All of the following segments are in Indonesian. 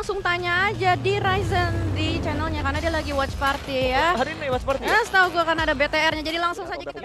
langsung tanya aja di Ryzen di channelnya karena dia lagi watch party ya. Hari ini watch party. Ya, eh, setahu gue kan ada BTR-nya jadi langsung saja kita.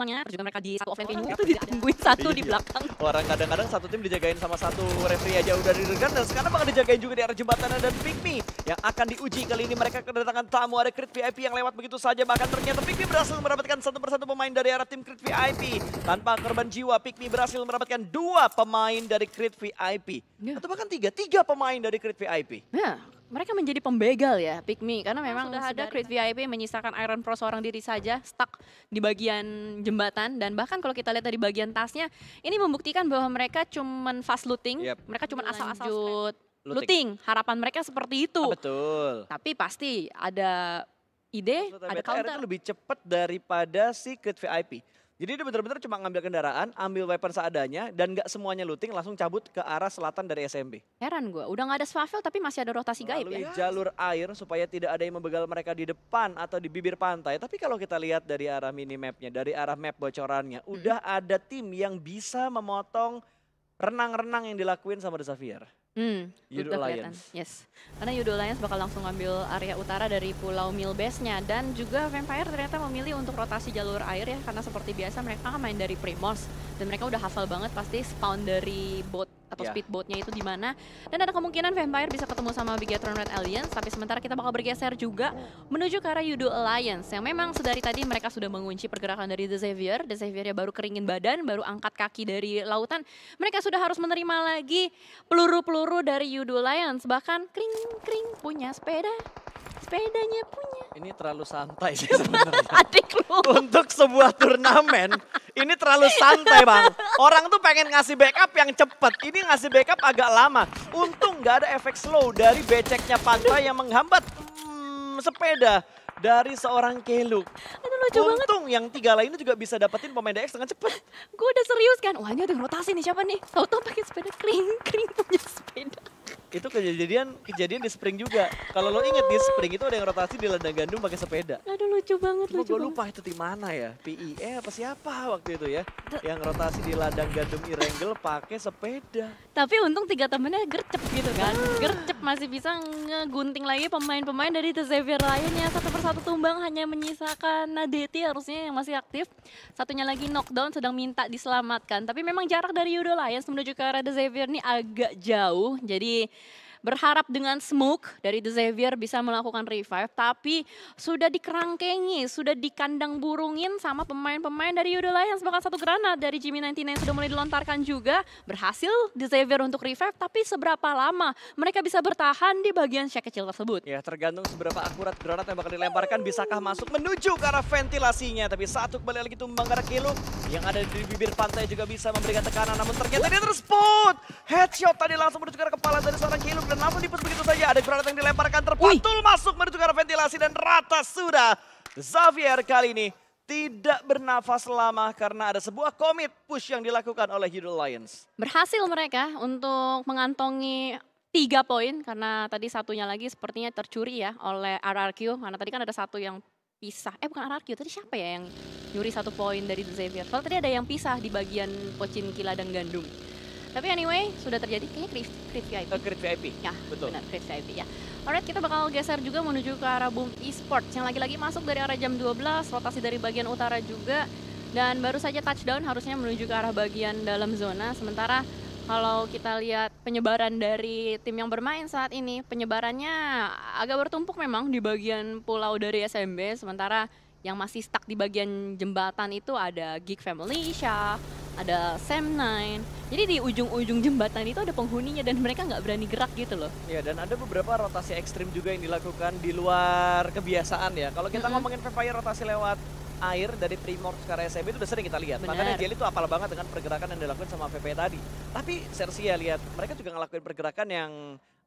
semuanya, terus juga mereka di satu offline venue itu ditungguin satu iya. di belakang. Orang kadang-kadang satu tim dijagain sama satu referee aja udah diregan dan sekarang bakal dijagain juga di arah jembatan dan Pikmi yang akan diuji kali ini mereka kedatangan tamu ada Crit VIP yang lewat begitu saja bahkan ternyata Pikmi berhasil mendapatkan satu persatu pemain dari arah tim Crit VIP tanpa korban jiwa Pikmi berhasil mendapatkan dua pemain dari Crit VIP yeah. atau bahkan tiga tiga pemain dari Crit VIP. Yeah mereka menjadi pembegal ya Pikmi karena memang nah, sudah ada crate VIP menyisakan Iron Pro seorang diri saja stuck di bagian jembatan dan bahkan kalau kita lihat dari bagian tasnya ini membuktikan bahwa mereka cuman fast looting, yep. mereka cuman asal-asal looting. looting. Harapan mereka seperti itu. Ah, betul. Tapi pasti ada ide, ada counter. Itu lebih cepat daripada si crate VIP. Jadi dia benar-benar cuma ngambil kendaraan, ambil weapon seadanya, dan nggak semuanya looting, langsung cabut ke arah selatan dari SMB. Heran gue, udah nggak ada swavel tapi masih ada rotasi Lalu ya? jalur air supaya tidak ada yang membegal mereka di depan atau di bibir pantai. Tapi kalau kita lihat dari arah minimapnya, dari arah map bocorannya, hmm. udah ada tim yang bisa memotong renang-renang yang dilakuin sama The Xavier. Hmm, Yudo Alliance. Yes. Karena Yudo Alliance bakal langsung ngambil area utara dari Pulau Milbase-nya dan juga Vampire ternyata memilih untuk rotasi jalur air ya karena seperti biasa mereka kan main dari Primos dan mereka udah hafal banget pasti spawn dari bot atau yeah. speedboatnya itu di mana. Dan ada kemungkinan vampire bisa ketemu sama Bigatron Red Alliance, tapi sementara kita bakal bergeser juga menuju ke arah Yudo Alliance yang memang sedari tadi mereka sudah mengunci pergerakan dari The Xavier. The Xavier ya baru keringin badan, baru angkat kaki dari lautan. Mereka sudah harus menerima lagi peluru-peluru dari Yudo Alliance, bahkan kring kring punya sepeda sepedanya punya. Ini terlalu santai sih sebenarnya. Adik lu. Untuk sebuah turnamen, ini terlalu santai bang. Orang tuh pengen ngasih backup yang cepet. Ini ngasih backup agak lama. Untung nggak ada efek slow dari beceknya pantai yang menghambat hmm, sepeda dari seorang Keluk. Aduh lucu Untung banget. Untung yang tiga lainnya juga bisa dapetin pemain DX dengan cepet. Gue udah serius kan, wah ini ada rotasi nih siapa nih. Tau-tau pakai sepeda kering, kering punya sepeda itu kejadian kejadian di spring juga. Kalau lo inget di spring itu ada yang rotasi di ladang gandum pakai sepeda. Aduh lucu banget Cuma lucu. Gue lupa itu di mana ya? eh apa siapa waktu itu ya? Yang rotasi di ladang gandum Irengel pakai sepeda. Tapi untung tiga temennya gercep gitu kan. Ah. Gercep masih bisa ngegunting lagi pemain-pemain dari The Xavier Lion satu persatu tumbang hanya menyisakan Nadeti harusnya yang masih aktif. Satunya lagi knockdown sedang minta diselamatkan. Tapi memang jarak dari Yudo Lions menuju ke The Xavier ini agak jauh. Jadi berharap dengan Smoke dari The Xavier bisa melakukan revive, tapi sudah dikerangkengi, sudah dikandang burungin sama pemain-pemain dari Yudo Lions, bahkan satu granat dari Jimmy 99 sudah mulai dilontarkan juga, berhasil The Xavier untuk revive, tapi seberapa lama mereka bisa bertahan di bagian shack kecil tersebut? Ya, tergantung seberapa akurat granat yang bakal dilemparkan, bisakah masuk menuju ke arah ventilasinya, tapi satu kembali lagi tumbang ke kilo yang ada di bibir pantai juga bisa memberikan tekanan, namun ternyata dia Headshot tadi langsung menuju ke arah kepala dari seorang kilo dan langsung dipus begitu saja. Ada granat yang dilemparkan terpantul Ui. masuk menuju ke arah ventilasi dan rata sudah. Xavier kali ini tidak bernafas lama karena ada sebuah komit push yang dilakukan oleh Hidul Lions. Berhasil mereka untuk mengantongi tiga poin karena tadi satunya lagi sepertinya tercuri ya oleh RRQ karena tadi kan ada satu yang pisah. Eh bukan RRQ, tadi siapa ya yang nyuri satu poin dari Xavier? Soalnya tadi ada yang pisah di bagian Pocin Kila dan Gandum. Tapi anyway, sudah terjadi kayaknya grid, grid VIP. Uh, oh, grid VIP. Ya, betul. Benar, grid VIP ya. Alright, kita bakal geser juga menuju ke arah boom esports yang lagi-lagi masuk dari arah jam 12, rotasi dari bagian utara juga. Dan baru saja touchdown harusnya menuju ke arah bagian dalam zona. Sementara kalau kita lihat penyebaran dari tim yang bermain saat ini, penyebarannya agak bertumpuk memang di bagian pulau dari SMB. Sementara yang masih stuck di bagian jembatan itu ada Geek Family, Syah, ada Sam9. Jadi di ujung-ujung jembatan itu ada penghuninya dan mereka nggak berani gerak gitu loh. Ya dan ada beberapa rotasi ekstrim juga yang dilakukan di luar kebiasaan ya. Kalau kita mm -hmm. ngomongin Vampire rotasi lewat air dari Primor sekarang SMB itu udah sering kita lihat. Bener. Makanya Jelly itu apal banget dengan pergerakan yang dilakukan sama VP tadi. Tapi Sersia lihat, mereka juga ngelakuin pergerakan yang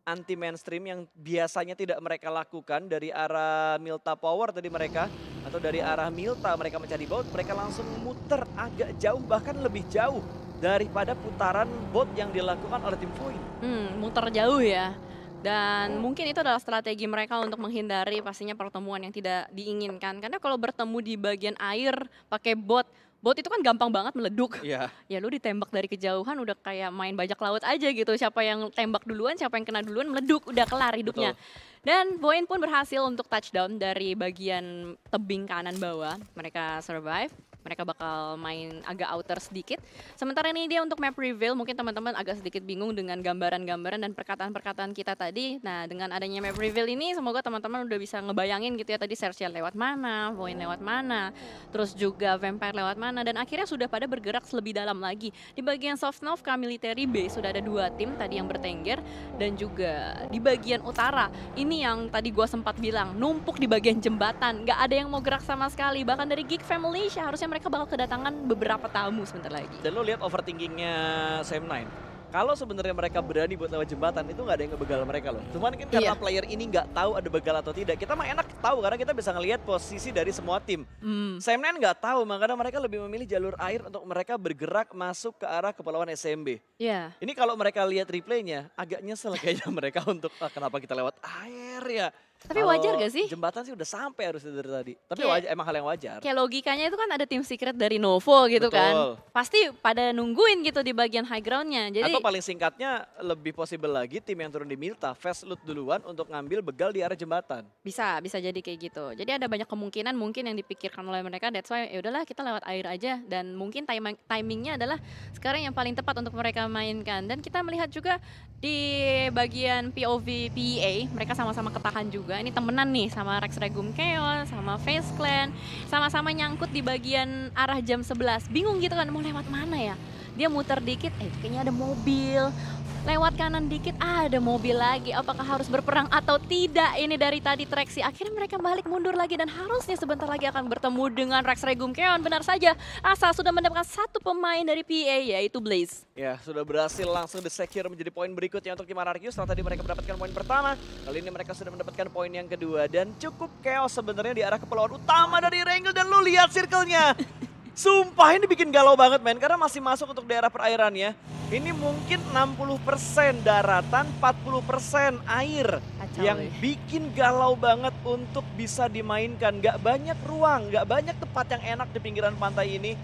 anti mainstream yang biasanya tidak mereka lakukan dari arah Milta Power tadi mereka atau dari arah Milta mereka mencari bot mereka langsung muter agak jauh bahkan lebih jauh daripada putaran bot yang dilakukan oleh tim Fluid. Hmm, muter jauh ya. Dan hmm. mungkin itu adalah strategi mereka untuk menghindari pastinya pertemuan yang tidak diinginkan. Karena kalau bertemu di bagian air pakai bot bot itu kan gampang banget meleduk. Iya. Ya lu ditembak dari kejauhan udah kayak main bajak laut aja gitu. Siapa yang tembak duluan, siapa yang kena duluan meleduk, udah kelar hidupnya. Betul. Dan Boeing pun berhasil untuk touchdown dari bagian tebing kanan bawah. Mereka survive mereka bakal main agak outer sedikit. Sementara ini dia untuk map reveal, mungkin teman-teman agak sedikit bingung dengan gambaran-gambaran dan perkataan-perkataan kita tadi. Nah, dengan adanya map reveal ini, semoga teman-teman udah bisa ngebayangin gitu ya tadi Sersia lewat mana, Voin lewat mana, terus juga Vampire lewat mana, dan akhirnya sudah pada bergerak lebih dalam lagi. Di bagian soft north, military Base sudah ada dua tim tadi yang bertengger, dan juga di bagian utara, ini yang tadi gue sempat bilang, numpuk di bagian jembatan, nggak ada yang mau gerak sama sekali. Bahkan dari Geek Family, harusnya mereka bakal kedatangan beberapa tamu sebentar lagi. Dan lo lihat overthinkingnya Sam Nine. Kalau sebenarnya mereka berani buat lewat jembatan itu nggak ada yang ngebegal mereka loh. Cuman kan karena iya. player ini nggak tahu ada begal atau tidak. Kita mah enak tahu karena kita bisa ngelihat posisi dari semua tim. Mm. Sam Nine nggak tahu makanya mereka lebih memilih jalur air untuk mereka bergerak masuk ke arah kepulauan SMB. Iya. Yeah. Ini kalau mereka lihat replaynya agak nyesel kayaknya mereka untuk ah, kenapa kita lewat air ya tapi Kalo wajar gak sih? Jembatan sih udah sampai harusnya dari tadi. Tapi kayak, wajar, emang hal yang wajar. Kayak logikanya itu kan ada tim secret dari Novo gitu kan. Betul. kan. Pasti pada nungguin gitu di bagian high groundnya. Jadi, Atau paling singkatnya lebih possible lagi tim yang turun di Milta fast loot duluan untuk ngambil begal di arah jembatan. Bisa, bisa jadi kayak gitu. Jadi ada banyak kemungkinan mungkin yang dipikirkan oleh mereka. That's why ya udahlah kita lewat air aja dan mungkin timing timingnya adalah sekarang yang paling tepat untuk mereka mainkan. Dan kita melihat juga di bagian POV pa e mereka sama-sama ketahan juga juga ini temenan nih sama Rex Regum Keon sama Face Clan sama-sama nyangkut di bagian arah jam 11 bingung gitu kan mau lewat mana ya dia muter dikit eh kayaknya ada mobil lewat kanan dikit ada mobil lagi apakah harus berperang atau tidak ini dari tadi treksi. akhirnya mereka balik mundur lagi dan harusnya sebentar lagi akan bertemu dengan Rex Regum Keon benar saja asal sudah mendapatkan satu pemain dari PA yaitu Blaze ya sudah berhasil langsung di secure menjadi poin berikutnya untuk tim Anarchius setelah tadi mereka mendapatkan poin pertama kali ini mereka sudah mendapatkan poin yang kedua dan cukup chaos sebenarnya di arah kepulauan utama dari Rengel dan lu lihat circle-nya Sumpah ini bikin galau banget men, karena masih masuk untuk daerah perairannya. Ini mungkin 60% daratan, 40% air. yang bikin galau banget untuk bisa dimainkan. Gak banyak ruang, gak banyak tempat yang enak di pinggiran pantai ini.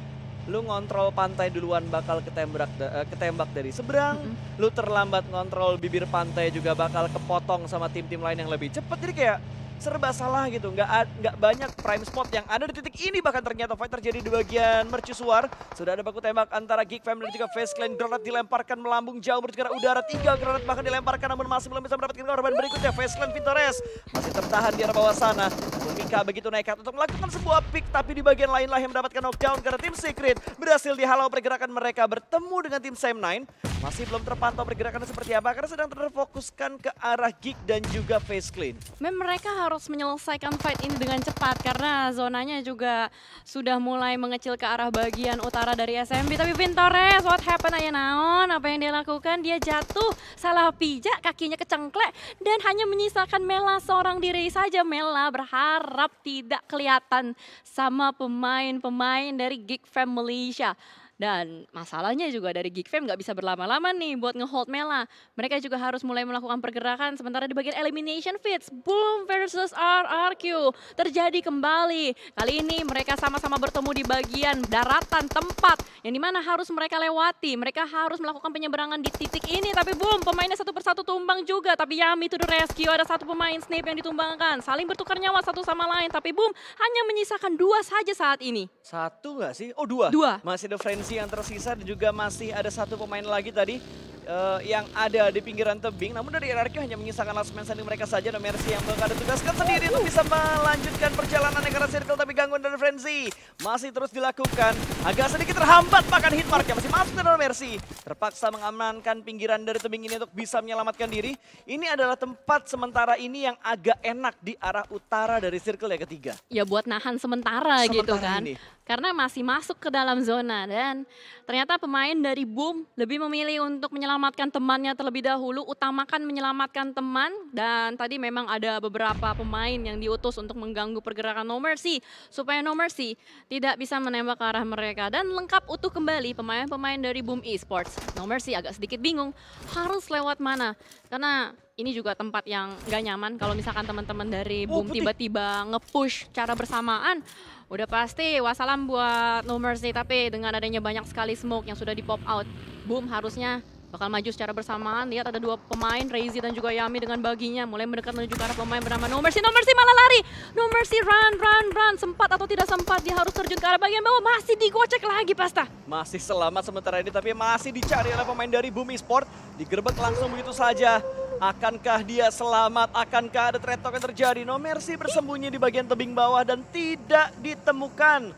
Lu ngontrol pantai duluan bakal ketembak, eh, ketembak dari seberang. Mm -hmm. Lu terlambat ngontrol bibir pantai juga bakal kepotong sama tim-tim lain yang lebih cepet. Jadi kayak serba salah gitu. Nggak, nggak banyak prime spot yang ada di titik ini bahkan ternyata fight terjadi di bagian mercusuar. Sudah ada baku tembak antara Geek Family dan juga Face Clan. Granat dilemparkan melambung jauh menuju udara. Tiga granat bahkan dilemparkan namun masih belum bisa mendapatkan korban berikutnya. Face Clan Vintores masih tertahan di arah bawah sana. Mika begitu nekat untuk melakukan sebuah pick tapi di bagian lain lah yang mendapatkan knockdown karena tim Secret berhasil dihalau pergerakan mereka bertemu dengan tim Sam 9 masih belum terpantau pergerakannya seperti apa karena sedang terfokuskan ke arah Geek dan juga Face Clean. mem mereka harus harus menyelesaikan fight ini dengan cepat karena zonanya juga sudah mulai mengecil ke arah bagian utara dari SMB. Tapi Vintores, what happened aja naon? Apa yang dia lakukan? Dia jatuh, salah pijak, kakinya kecengklek dan hanya menyisakan Mela seorang diri saja. Mela berharap tidak kelihatan sama pemain-pemain dari Geek Fam Malaysia. Dan masalahnya juga dari Geek Fam nggak bisa berlama-lama nih buat ngehold Mela. Mereka juga harus mulai melakukan pergerakan sementara di bagian elimination fits. Boom versus RRQ terjadi kembali. Kali ini mereka sama-sama bertemu di bagian daratan tempat yang dimana harus mereka lewati. Mereka harus melakukan penyeberangan di titik ini tapi boom pemainnya satu persatu tumbang juga. Tapi Yami to the rescue ada satu pemain Snape yang ditumbangkan. Saling bertukar nyawa satu sama lain tapi boom hanya menyisakan dua saja saat ini. Satu gak sih? Oh dua. Dua. Masih ada friends posisi yang tersisa dan juga masih ada satu pemain lagi tadi uh, yang ada di pinggiran tebing. Namun dari RRQ hanya menyisakan last man standing mereka saja. Dan Mercy yang bakal ditugaskan sendiri untuk bisa melanjutkan perjalanan negara circle. Tapi gangguan dari Frenzy masih terus dilakukan. Agak sedikit terhambat bahkan yang masih masuk dari Mercy. Terpaksa mengamankan pinggiran dari tebing ini untuk bisa menyelamatkan diri. Ini adalah tempat sementara ini yang agak enak di arah utara dari circle yang ketiga. Ya buat nahan sementara, gitu sementara gitu kan. Ini karena masih masuk ke dalam zona dan ternyata pemain dari Boom lebih memilih untuk menyelamatkan menyelamatkan temannya terlebih dahulu, utamakan menyelamatkan teman. Dan tadi memang ada beberapa pemain yang diutus untuk mengganggu pergerakan No Mercy. Supaya No Mercy tidak bisa menembak ke arah mereka. Dan lengkap utuh kembali pemain-pemain dari Boom Esports. No Mercy agak sedikit bingung harus lewat mana. Karena ini juga tempat yang gak nyaman kalau misalkan teman-teman dari oh, Boom tiba-tiba nge-push cara bersamaan. Udah pasti wassalam buat No Mercy tapi dengan adanya banyak sekali smoke yang sudah di pop out, Boom harusnya bakal maju secara bersamaan. Lihat ada dua pemain, Reizy dan juga Yami dengan baginya. Mulai mendekat menuju ke arah pemain bernama No Mercy. No Mercy malah lari. No Mercy run, run, run. Sempat atau tidak sempat, dia harus terjun ke arah bagian bawah. Masih digocek lagi Pasta. Masih selamat sementara ini, tapi masih dicari oleh pemain dari Bumi Sport. digerbek langsung begitu saja. Akankah dia selamat? Akankah ada trade yang terjadi? No Mercy bersembunyi di bagian tebing bawah dan tidak ditemukan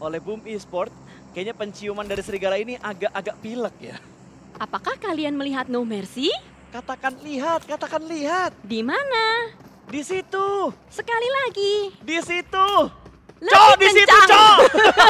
oleh Bumi Sport Kayaknya penciuman dari Serigala ini agak-agak pilek ya. Apakah kalian melihat No Mercy? Katakan lihat, katakan lihat. Di mana? Di situ. Sekali lagi. Di situ. Lebih cok, di situ, cok.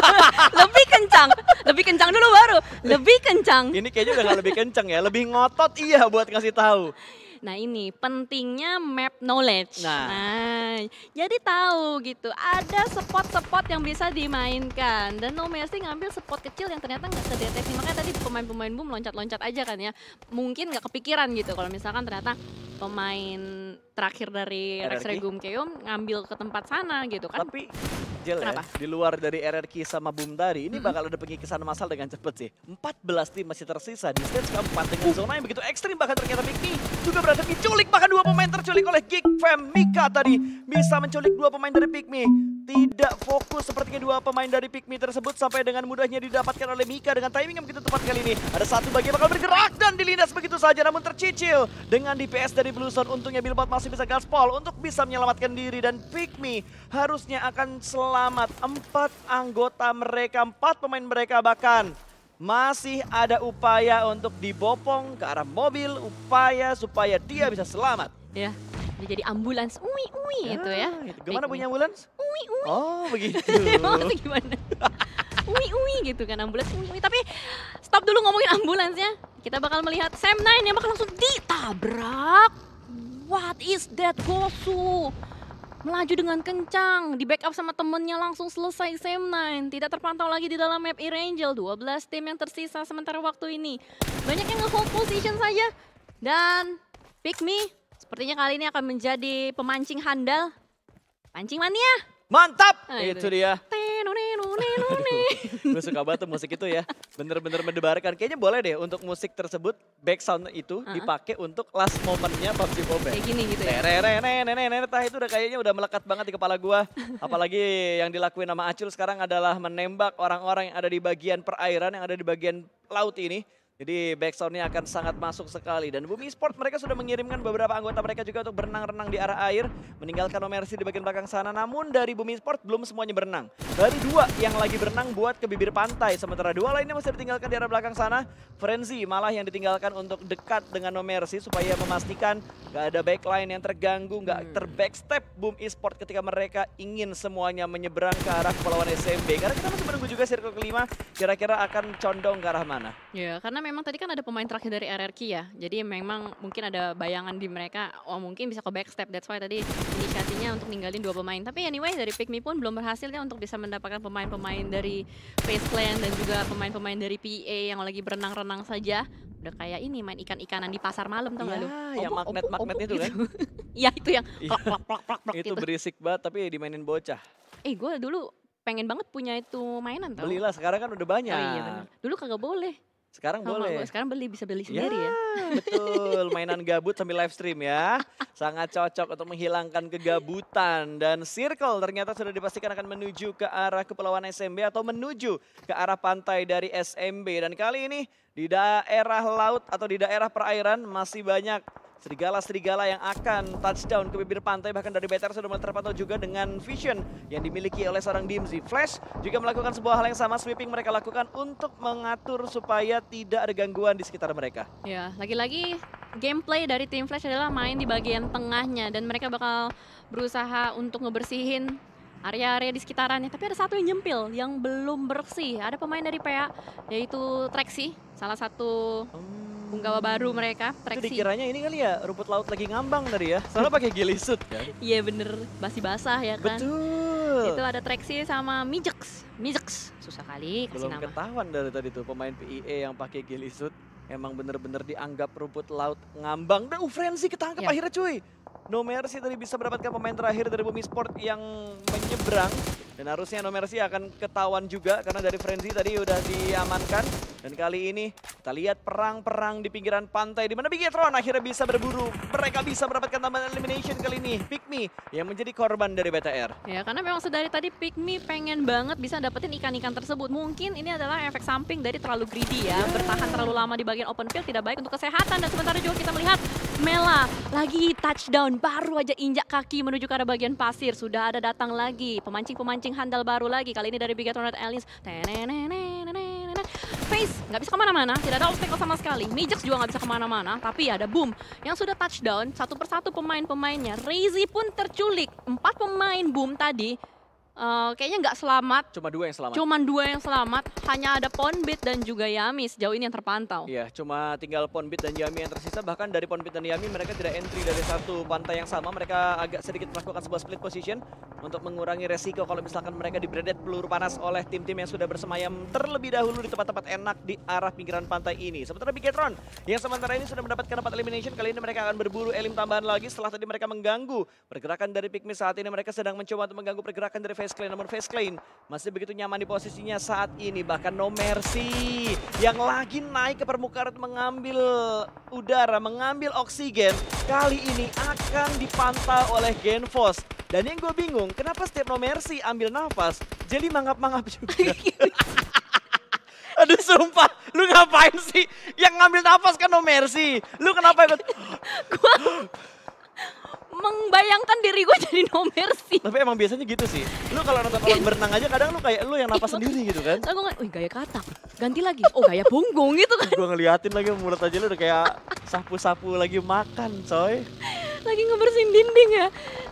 lebih kencang. Lebih kencang dulu baru. Lebih kencang. Ini kayaknya udah gak lebih kencang ya. Lebih ngotot iya buat ngasih tahu. Nah ini pentingnya map knowledge. Nah, nah jadi tahu gitu ada spot-spot yang bisa dimainkan dan No Mercy ngambil spot kecil yang ternyata nggak terdeteksi. Makanya tadi pemain-pemain boom loncat-loncat aja kan ya. Mungkin nggak kepikiran gitu kalau misalkan ternyata pemain terakhir dari RRQ? Rex Keum ngambil ke tempat sana gitu kan. Tapi Jel ya, di luar dari RRQ sama Boom tadi, ini bakal udah bakal ada pengikisan masal dengan cepet sih. 14 tim masih tersisa di stage keempat dengan uh. zona yang begitu ekstrim. Bahkan ternyata Miki juga berhasil diculik. Bahkan dua pemain terculik oleh Geek Fam Mika tadi. Bisa menculik dua pemain dari Pikmi tidak fokus seperti kedua pemain dari Pikmi tersebut sampai dengan mudahnya didapatkan oleh Mika dengan timing yang begitu tepat kali ini. Ada satu bagian bakal bergerak dan dilindas begitu saja namun tercicil dengan DPS dari Bluezone. Untungnya Billboard masih bisa gaspol untuk bisa menyelamatkan diri dan Pikmi harusnya akan selamat. Empat anggota mereka, empat pemain mereka bahkan masih ada upaya untuk dibopong ke arah mobil, upaya supaya dia bisa selamat. Ya, dia jadi ambulans, ui ui ah, itu ya. Ah, gitu. Gimana punya ambulans? Ui ui. Oh begitu. gimana? ui ui gitu kan ambulans ui ui. Tapi stop dulu ngomongin ambulansnya. Kita bakal melihat Sam Nine yang bakal langsung ditabrak. What is that Gosu? melaju dengan kencang, di backup sama temennya langsung selesai Sam 9. Tidak terpantau lagi di dalam map Erangel, 12 tim yang tersisa sementara waktu ini. Banyak yang nge-hold position saja. Dan pick me Sepertinya kali ini akan menjadi pemancing handal. Pancing mania. Mantap! Nah, itu. itu dia. Gue suka banget tuh musik itu ya. Bener-bener mendebarkan. Kayaknya boleh deh untuk musik tersebut, back sound itu uh dipakai untuk last momentnya PUBG Mobile. Kayak gini gitu ya? Tah itu udah kayaknya udah melekat banget di kepala gue. Apalagi yang dilakuin sama Acil sekarang adalah menembak orang-orang yang ada di bagian perairan, yang ada di bagian laut ini. Jadi backsoundnya akan sangat masuk sekali. Dan Bumi Sport mereka sudah mengirimkan beberapa anggota mereka juga untuk berenang-renang di arah air. Meninggalkan Omersi di bagian belakang sana. Namun dari Bumi Sport belum semuanya berenang. Dari dua yang lagi berenang buat ke bibir pantai. Sementara dua lainnya masih ditinggalkan di arah belakang sana. Frenzy malah yang ditinggalkan untuk dekat dengan Omersi. Supaya memastikan gak ada backline yang terganggu. Gak hmm. terbackstep Bumi Sport ketika mereka ingin semuanya menyeberang ke arah kepulauan SMB. Karena kita masih menunggu juga circle kelima kira-kira akan condong ke arah mana. Ya karena memang tadi kan ada pemain terakhir dari RRQ ya. Jadi memang mungkin ada bayangan di mereka, oh mungkin bisa ke backstep. That's why tadi inisiatifnya untuk ninggalin dua pemain. Tapi anyway dari Pikmi pun belum berhasil ya untuk bisa mendapatkan pemain-pemain dari Faceland dan juga pemain-pemain dari PA yang lagi berenang-renang saja. Udah kayak ini main ikan-ikanan di pasar malam tau gak lu? Ya, magnet-magnet itu gitu. kan? Iya itu yang iya. plak plak plak plak Itu gitu. berisik banget tapi dimainin bocah. Eh gue dulu pengen banget punya itu mainan tau. Belilah sekarang kan udah banyak. Oh, iya Dulu kagak boleh. Sekarang sama oh, boleh. Sekarang beli bisa beli ya, sendiri ya. ya. Betul, mainan gabut sambil live stream ya. Sangat cocok untuk menghilangkan kegabutan dan Circle ternyata sudah dipastikan akan menuju ke arah kepulauan SMB atau menuju ke arah pantai dari SMB dan kali ini di daerah laut atau di daerah perairan masih banyak Serigala-serigala yang akan touchdown ke bibir pantai bahkan dari BTR sudah terpantau juga dengan vision yang dimiliki oleh seorang Dimzi. Flash juga melakukan sebuah hal yang sama sweeping mereka lakukan untuk mengatur supaya tidak ada gangguan di sekitar mereka. Ya, lagi-lagi gameplay dari tim Flash adalah main di bagian tengahnya dan mereka bakal berusaha untuk ngebersihin area-area di sekitarannya. Tapi ada satu yang nyempil yang belum bersih. Ada pemain dari PA yaitu Trexi, salah satu hmm punggawa baru mereka, treksi. Itu dikiranya ini kali ya rumput laut lagi ngambang tadi ya. Soalnya pakai gilisut kan. Iya bener, masih basah ya kan. Betul. Itu ada treksi sama Mijex. Mijex, susah kali kasih Belum nama. ketahuan dari tadi tuh pemain PIE yang pakai gilisut. Emang bener-bener dianggap rumput laut ngambang. Dan Ufrensi uh, ketangkep ya. akhirnya cuy. No Mercy tadi bisa mendapatkan pemain terakhir dari Bumi Sport yang menyeberang. Dan harusnya No Mercy akan ketahuan juga karena dari Frenzy tadi udah diamankan. Dan kali ini kita lihat perang-perang di pinggiran pantai di mana Bigetron akhirnya bisa berburu. Mereka bisa mendapatkan tambahan elimination kali ini. Pikmi yang menjadi korban dari BTR. Ya karena memang sedari tadi Pikmi pengen banget bisa dapetin ikan-ikan tersebut. Mungkin ini adalah efek samping dari terlalu greedy ya. Iya. Bertahan terlalu lama di bagian open field tidak baik untuk kesehatan. Dan sementara juga kita melihat Mela lagi touchdown baru aja injak kaki menuju ke arah bagian pasir. Sudah ada datang lagi pemancing-pemancing launching handal baru lagi kali ini dari Big Red Aliens. Face nggak bisa kemana-mana, tidak ada obstacle sama sekali. Mijax juga nggak bisa kemana-mana, tapi ada Boom yang sudah touchdown satu persatu pemain-pemainnya. Razy pun terculik, empat pemain Boom tadi Uh, kayaknya nggak selamat. Cuma dua yang selamat. Cuma dua yang selamat. Hanya ada Ponbit dan juga Yami sejauh ini yang terpantau. Iya, cuma tinggal Ponbit dan Yami yang tersisa. Bahkan dari Ponbit dan Yami mereka tidak entry dari satu pantai yang sama. Mereka agak sedikit melakukan sebuah split position untuk mengurangi resiko kalau misalkan mereka diberedet peluru panas oleh tim-tim yang sudah bersemayam terlebih dahulu di tempat-tempat enak di arah pinggiran pantai ini. Sementara Bigetron yang sementara ini sudah mendapatkan dapat elimination. Kali ini mereka akan berburu elim tambahan lagi setelah tadi mereka mengganggu pergerakan dari pikmi saat ini mereka sedang mencoba untuk mengganggu pergerakan dari face clean, Namun face clean masih begitu nyaman di posisinya saat ini. Bahkan no mercy yang lagi naik ke permukaan mengambil udara, mengambil oksigen. Kali ini akan dipantau oleh Genfos. Dan yang gue bingung, kenapa setiap no mercy ambil nafas, jadi mangap-mangap juga. Aduh sumpah, lu ngapain sih? Yang ngambil nafas kan no mercy. Lu kenapa ikut? membayangkan diri gue jadi nomersi. sih. Tapi emang biasanya gitu sih. Lu kalau nonton orang berenang aja kadang lu kayak lu yang napas sendiri gitu kan. aku gak, nggak, wih gaya katak, ganti lagi. Oh gaya punggung gitu kan. gue ngeliatin lagi mulut aja lu udah kayak sapu-sapu lagi makan coy. Lagi ngebersihin dinding ya.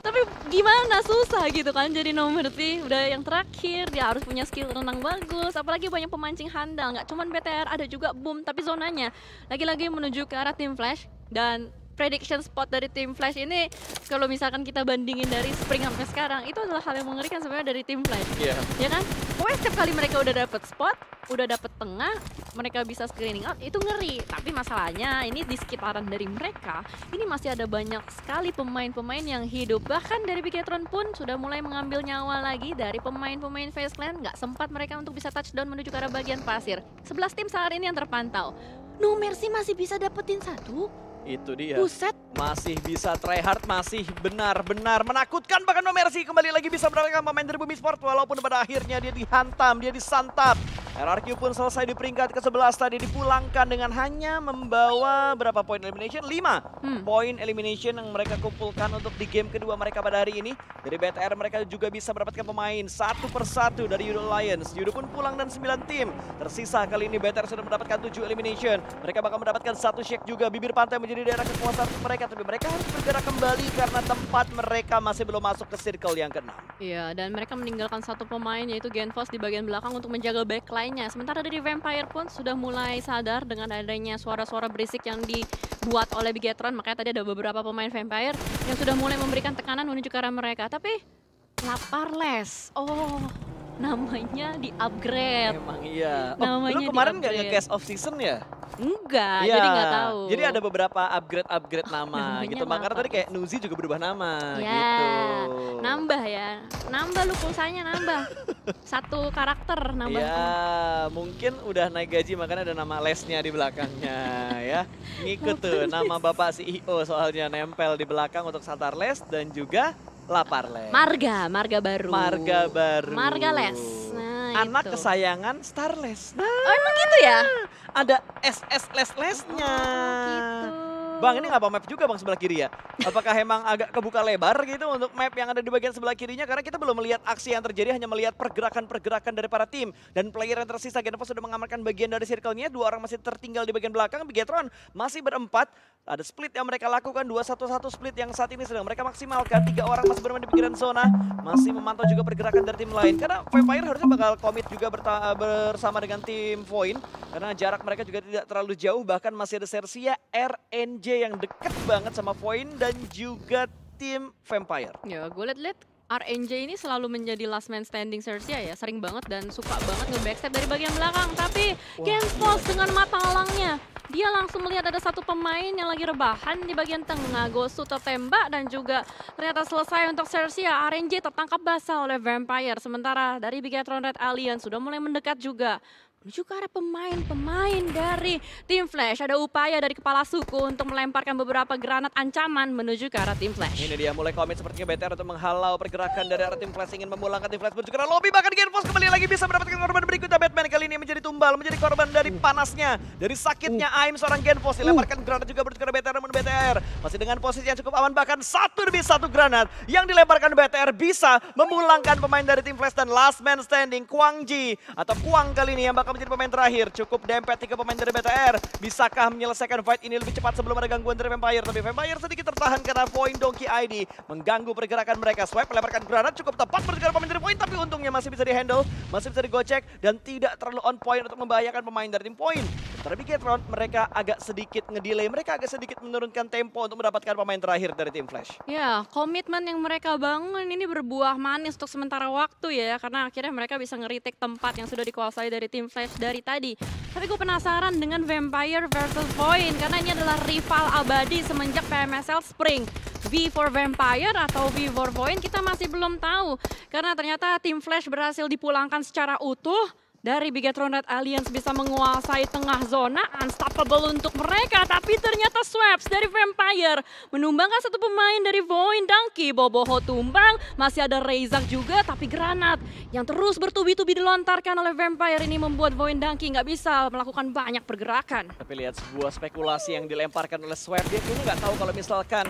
Tapi gimana susah gitu kan jadi nomersi. sih. Udah yang terakhir dia harus punya skill renang bagus. Apalagi banyak pemancing handal. Gak cuman BTR ada juga boom tapi zonanya. Lagi-lagi menuju ke arah tim Flash dan prediction spot dari tim Flash ini kalau misalkan kita bandingin dari spring sampai sekarang itu adalah hal yang mengerikan sebenarnya dari tim Flash. Iya. Yeah. Ya kan? Pokoknya setiap kali mereka udah dapet spot, udah dapet tengah, mereka bisa screening out itu ngeri. Tapi masalahnya ini di sekitaran dari mereka, ini masih ada banyak sekali pemain-pemain yang hidup. Bahkan dari Bigetron pun sudah mulai mengambil nyawa lagi dari pemain-pemain Face Clan. Nggak sempat mereka untuk bisa touchdown menuju ke arah bagian pasir. 11 tim saat ini yang terpantau. No Mercy masih bisa dapetin satu, itu dia. Buset. Masih bisa try hard, masih benar-benar menakutkan. Bahkan No Mercy kembali lagi bisa mendapatkan pemain dari Bumi Sport. Walaupun pada akhirnya dia dihantam, dia disantap. RRQ pun selesai di peringkat ke-11 tadi dipulangkan dengan hanya membawa berapa poin elimination? 5 hmm. poin elimination yang mereka kumpulkan untuk di game kedua mereka pada hari ini. Dari BTR mereka juga bisa mendapatkan pemain satu persatu dari Yudo Lions. Yudo pun pulang dan 9 tim. Tersisa kali ini BTR sudah mendapatkan 7 elimination. Mereka bakal mendapatkan satu shake juga. Bibir pantai menjadi daerah kekuasaan mereka. Tapi mereka harus bergerak kembali karena tempat mereka masih belum masuk ke circle yang ke-6. Iya, dan mereka meninggalkan satu pemain yaitu Genfos di bagian belakang untuk menjaga backline lainnya. Sementara dari Vampire pun sudah mulai sadar dengan adanya suara-suara berisik yang dibuat oleh Bigetron. Makanya tadi ada beberapa pemain Vampire yang sudah mulai memberikan tekanan menuju ke arah mereka. Tapi Laparles. Oh, namanya di upgrade. Emang iya. Oh, namanya lu kemarin nggak nge-cast off season ya? Enggak, ya. jadi nggak tahu. Jadi ada beberapa upgrade-upgrade oh, nama gitu. Makanya tadi kayak Nuzi juga berubah nama ya. gitu. Nambah ya. Nambah lu pulsanya nambah. Satu karakter nambah. Ya, mungkin udah naik gaji makanya ada nama lesnya di belakangnya ya. Ngikut tuh nama Bapak CEO soalnya nempel di belakang untuk Satar Les dan juga Lapar les. Marga, marga baru. Marga baru. Marga les. Nah, Anak itu. kesayangan Starles. Nah, oh emang gitu ya? Nah, ada SS les lesnya. Oh, gitu. Bang, ini nggak bawa map juga bang sebelah kiri ya? Apakah emang agak kebuka lebar gitu untuk map yang ada di bagian sebelah kirinya? Karena kita belum melihat aksi yang terjadi, hanya melihat pergerakan-pergerakan dari para tim. Dan player yang tersisa, Genpo sudah mengamankan bagian dari circle-nya. Dua orang masih tertinggal di bagian belakang. Bigetron masih berempat. Ada split yang mereka lakukan, 2-1-1 split yang saat ini sedang mereka maksimalkan. Tiga orang masih bermain di pikiran zona, masih memantau juga pergerakan dari tim lain. Karena Vampire harusnya bakal komit juga bersama dengan tim Voin Karena jarak mereka juga tidak terlalu jauh, bahkan masih ada Sersia, RNG yang deket banget sama Voin dan juga tim Vampire. Ya, gue liat-liat RNG ini selalu menjadi last man standing Cersei ya, sering banget dan suka banget nge-backstep dari bagian belakang. Tapi Genspos dengan mata alangnya dia langsung melihat ada satu pemain yang lagi rebahan di bagian tengah. Gosu tertembak dan juga ternyata selesai untuk Cersei. RNG tertangkap basah oleh Vampire. Sementara dari Bigatron Red Alien sudah mulai mendekat juga menuju ke arah pemain-pemain dari tim Flash. Ada upaya dari kepala suku untuk melemparkan beberapa granat ancaman menuju ke arah tim Flash. Ini dia mulai komit sepertinya BTR untuk menghalau pergerakan dari arah tim Flash. Ingin memulangkan tim Flash menuju ke arah lobby. Bahkan Genfos kembali lagi bisa mendapatkan korban berikutnya. Batman kali ini menjadi tumbal, menjadi korban dari hmm. panasnya. Dari sakitnya hmm. Aim seorang Genfos. Hmm. Dilemparkan granat juga menuju ke arah BTR. Namun BTR masih dengan posisi yang cukup aman. Bahkan satu demi satu granat yang dilemparkan BTR bisa memulangkan pemain dari tim Flash. Dan last man standing Kuang Ji atau Kuang kali ini yang bakal bakal menjadi pemain terakhir. Cukup dempet tiga pemain dari BTR. Bisakah menyelesaikan fight ini lebih cepat sebelum ada gangguan dari Vampire? Tapi Vampire sedikit tertahan karena poin Donkey ID. Mengganggu pergerakan mereka. Swipe melemparkan granat cukup tepat bergerak pemain dari point Tapi untungnya masih bisa dihandle, masih bisa digocek. Dan tidak terlalu on point untuk membahayakan pemain dari tim point. Tapi Gatron mereka agak sedikit ngedelay, mereka agak sedikit menurunkan tempo untuk mendapatkan pemain terakhir dari tim Flash. Ya, komitmen yang mereka bangun ini berbuah manis untuk sementara waktu ya, karena akhirnya mereka bisa ngeritik tempat yang sudah dikuasai dari tim Flash. Flash dari tadi. Tapi gue penasaran dengan Vampire versus Void karena ini adalah rival abadi semenjak PMSL Spring. V for Vampire atau V for Void kita masih belum tahu karena ternyata tim Flash berhasil dipulangkan secara utuh dari Bigatronet Alliance bisa menguasai tengah zona unstoppable untuk mereka tapi ternyata Swaps dari Vampire menumbangkan satu pemain dari Void Dunky Boboho tumbang masih ada Reizak juga tapi granat yang terus bertubi-tubi dilontarkan oleh Vampire ini membuat Void Dunky nggak bisa melakukan banyak pergerakan tapi lihat sebuah spekulasi yang dilemparkan oleh Swaps dia pun nggak tahu kalau misalkan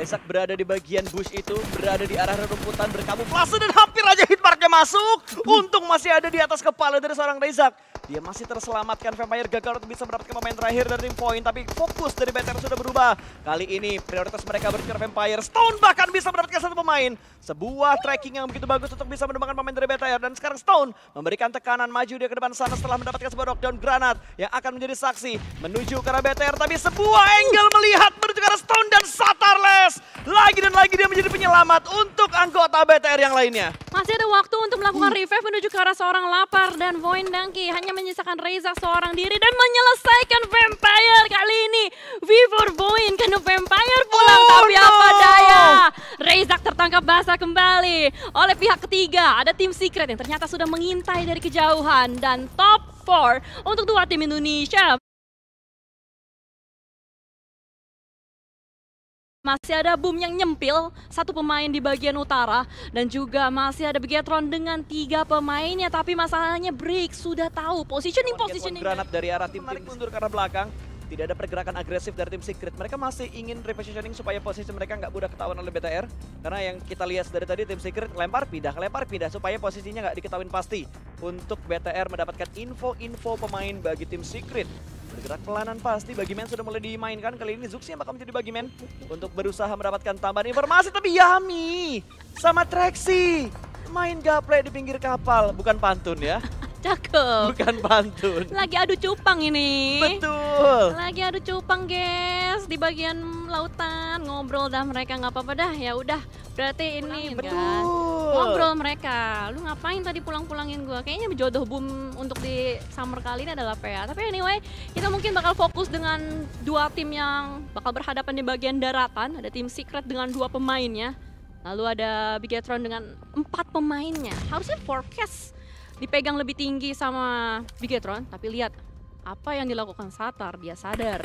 Rezak berada di bagian bush itu, berada di arah rumputan berkamuflase dan hampir aja hitmarknya masuk. Untung masih ada di atas kepala dari seorang Rezak. Dia masih terselamatkan Vampire gagal untuk bisa mendapatkan pemain terakhir dari tim point tapi fokus dari BTR sudah berubah. Kali ini prioritas mereka berpikir Vampire. Stone bahkan bisa mendapatkan satu pemain. Sebuah tracking yang begitu bagus untuk bisa menemukan pemain dari BTR dan sekarang Stone memberikan tekanan maju dia ke depan sana setelah mendapatkan sebuah knockdown granat yang akan menjadi saksi menuju ke arah BTR tapi sebuah angle melihat menuju ke arah Stone dan satarless. Lagi dan lagi dia menjadi penyelamat untuk anggota BTR yang lainnya. Masih ada waktu untuk melakukan hmm. revive menuju ke arah seorang lapar dan Voin Dangki hanya menyisakan Reza seorang diri dan menyelesaikan Vampire kali ini. V4 Voin kena Vampire pulang oh, tapi no. apa daya. Reza tertangkap basah kembali oleh pihak ketiga. Ada tim secret yang ternyata sudah mengintai dari kejauhan dan top 4 untuk dua tim Indonesia Masih ada boom yang nyempil, satu pemain di bagian utara dan juga masih ada Begetron dengan tiga pemainnya tapi masalahnya break sudah tahu positioning positioning. Granat dari arah tim tim mundur karena belakang. Tidak ada pergerakan agresif dari tim Secret. Mereka masih ingin repositioning supaya posisi mereka nggak mudah ketahuan oleh BTR. Karena yang kita lihat dari tadi tim Secret lempar pindah, lempar pindah supaya posisinya nggak diketahui pasti. Untuk BTR mendapatkan info-info pemain bagi tim Secret. Bergerak pelanan pasti Bagiman sudah mulai dimainkan. Kali ini Zuxi yang bakal menjadi Bagiman untuk berusaha mendapatkan tambahan informasi. Tapi Yami sama Trexi main gaple di pinggir kapal. Bukan pantun ya. Cakep. Bukan pantun. Lagi adu cupang ini. Betul. Lagi adu cupang, guys, di bagian lautan. Ngobrol dah mereka nggak apa-apa dah. Ya udah, berarti ini Pulangin, kan betul. Ngobrol mereka. Lu ngapain tadi pulang-pulangin gua? Kayaknya jodoh boom untuk di summer kali ini adalah PA. Tapi anyway, kita mungkin bakal fokus dengan dua tim yang bakal berhadapan di bagian daratan. Ada tim secret dengan dua pemainnya. Lalu ada Bigetron dengan empat pemainnya. Harusnya forecast dipegang lebih tinggi sama Bigetron, tapi lihat apa yang dilakukan Satar, dia sadar.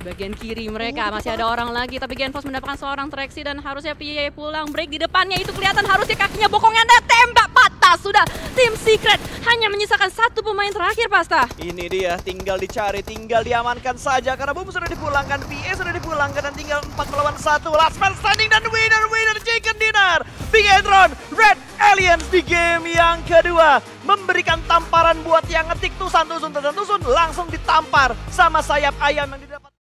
Di bagian kiri mereka iya, masih ada orang lagi tapi Genfos mendapatkan seorang treksi dan harusnya Pie pulang break di depannya itu kelihatan harusnya kakinya bokongnya tembak patah sudah tim secret hanya menyisakan satu pemain terakhir pasta. Ini dia tinggal dicari tinggal diamankan saja karena Bum sudah dipulangkan Pie sudah dipulangkan dan tinggal 4 melawan 1 last man standing dan winner winner chicken dinner Big Edron Red Aliens di game yang kedua memberikan tamparan buat yang ngetik tusan tusun tusan tusun langsung ditampar sama sayap ayam yang didapat.